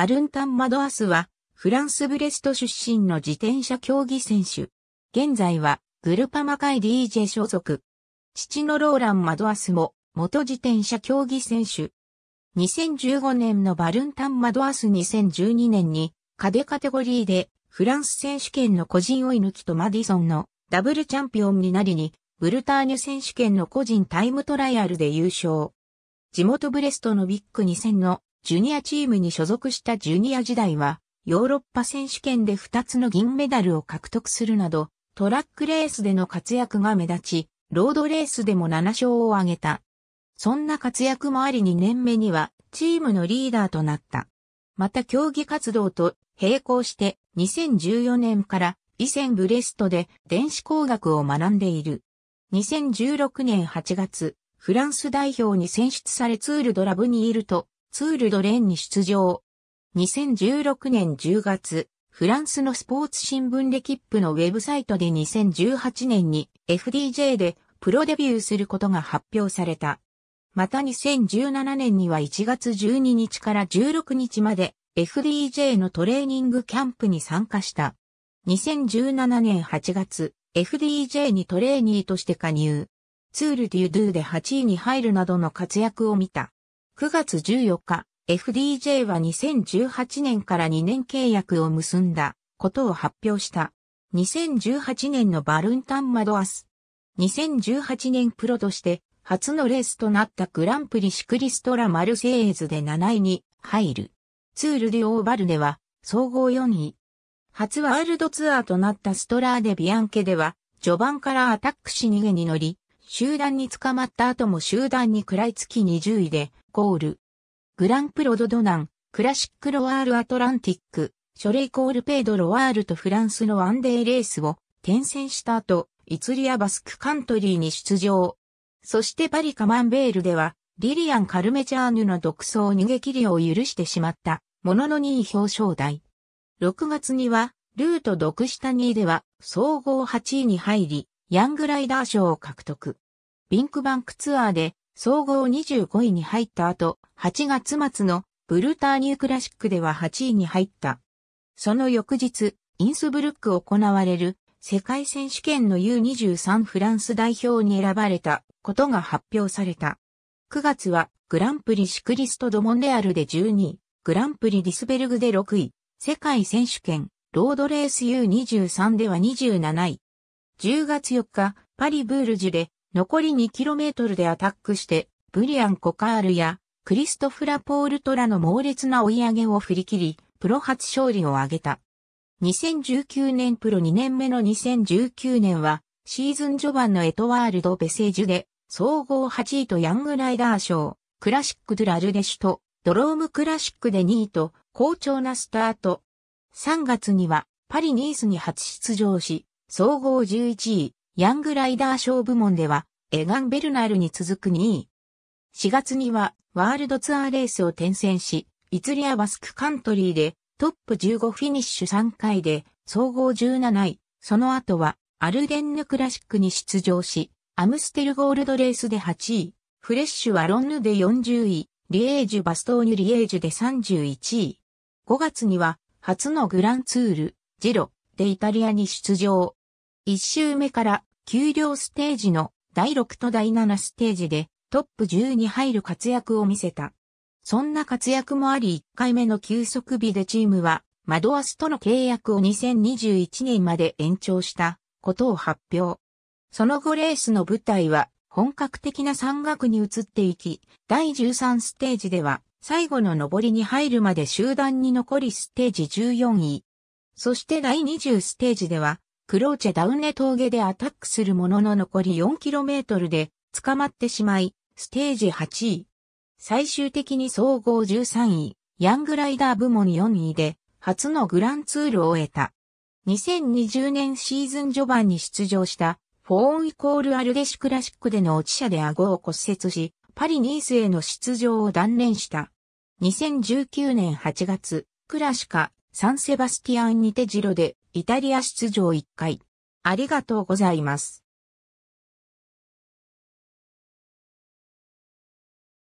バルンタン・マドアスは、フランス・ブレスト出身の自転車競技選手。現在は、グルパマ会 DJ 所属。父のローラン・マドアスも、元自転車競技選手。2015年のバルンタン・マドアス2012年に、カデカテゴリーで、フランス選手権の個人追い抜きとマディソンのダブルチャンピオンになりに、ブルターニュ選手権の個人タイムトライアルで優勝。地元ブレストのビッグ2000のジュニアチームに所属したジュニア時代は、ヨーロッパ選手権で2つの銀メダルを獲得するなど、トラックレースでの活躍が目立ち、ロードレースでも7勝を挙げた。そんな活躍もあり2年目には、チームのリーダーとなった。また競技活動と並行して、2014年から以前ブレストで電子工学を学んでいる。2016年8月、フランス代表に選出されツールドラブにいると、ツールドレンに出場。2016年10月、フランスのスポーツ新聞レキップのウェブサイトで2018年に FDJ でプロデビューすることが発表された。また2017年には1月12日から16日まで FDJ のトレーニングキャンプに参加した。2017年8月、FDJ にトレーニーとして加入。ツールデュドゥで8位に入るなどの活躍を見た。9月14日、FDJ は2018年から2年契約を結んだことを発表した。2018年のバルンタンマドアス。2018年プロとして初のレースとなったグランプリシクリストラ・マルセイエズで7位に入る。ツール・デュオー・バルでは総合4位。初ワールドツアーとなったストラーデ・ビアンケでは序盤からアタックし逃げに乗り、集団に捕まった後も集団に食らいつき20位で、ゴール。グランプロドドナン、クラシックロワールアトランティック、ショレイコールペイドロワールとフランスのワンデーレースを転戦した後、イツリアバスクカントリーに出場。そしてパリカマンベールでは、リリアン・カルメチャーヌの独走逃げ切りを許してしまった、ものの2位表彰台。6月には、ルート独下2位では、総合8位に入り、ヤングライダー賞を獲得。ビンクバンクツアーで総合25位に入った後、8月末のブルターニュークラシックでは8位に入った。その翌日、インスブルック行われる世界選手権の U23 フランス代表に選ばれたことが発表された。9月はグランプリシクリストドモンレアルで12位、グランプリディスベルグで6位、世界選手権、ロードレース U23 では27位。10月4日、パリブールジュで残り 2km でアタックして、ブリアン・コカールやクリストフラ・ポールトラの猛烈な追い上げを振り切り、プロ初勝利を挙げた。2019年プロ2年目の2019年は、シーズン序盤のエトワールド・ベセージュで、総合8位とヤングライダー賞、クラシック・ドゥ・ラルデシュと、ドローム・クラシックで2位と、好調なスタート。3月には、パリ・ニースに初出場し、総合11位、ヤングライダー賞部門では、エガン・ベルナールに続く2位。4月には、ワールドツアーレースを転戦し、イツリア・バスク・カントリーで、トップ15フィニッシュ3回で、総合17位。その後は、アルデンヌクラシックに出場し、アムステルゴールドレースで8位。フレッシュはロンヌで40位。リエージュ・バストーニュ・リエージュで31位。5月には、初のグランツール、ジロ、でイタリアに出場。1周目から給料ステージの第6と第7ステージでトップ10に入る活躍を見せた。そんな活躍もあり1回目の休息日でチームはマドアスとの契約を2021年まで延長したことを発表。その後レースの舞台は本格的な山岳に移っていき、第13ステージでは最後の上りに入るまで集団に残りステージ14位。そして第20ステージではクローチェダウネ峠でアタックするものの残り 4km で捕まってしまい、ステージ8位。最終的に総合13位、ヤングライダー部門4位で、初のグランツールを終えた。2020年シーズン序盤に出場した、フォーンイコールアルデシュクラシックでの落ち者で顎を骨折し、パリニースへの出場を断念した。2019年8月、クラシカ、サンセバスティアンにてジロでイタリア出場1回。ありがとうございます。